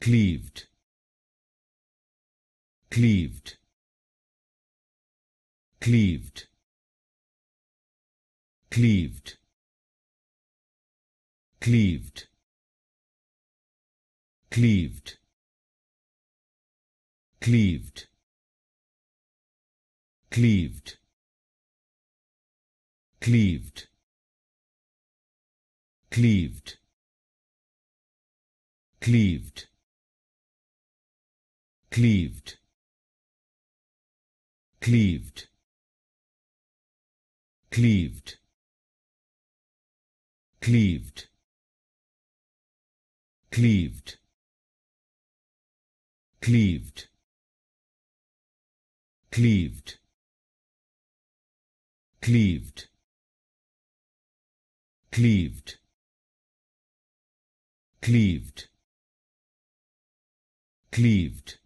cleaved cleaved cleaved cleaved cleaved cleaved cleaved cleaved cleaved cleaved cleaved cleaved cleaved cleaved cleaved cleaved cleaved cleaved cleaved cleaved cleaved cleaved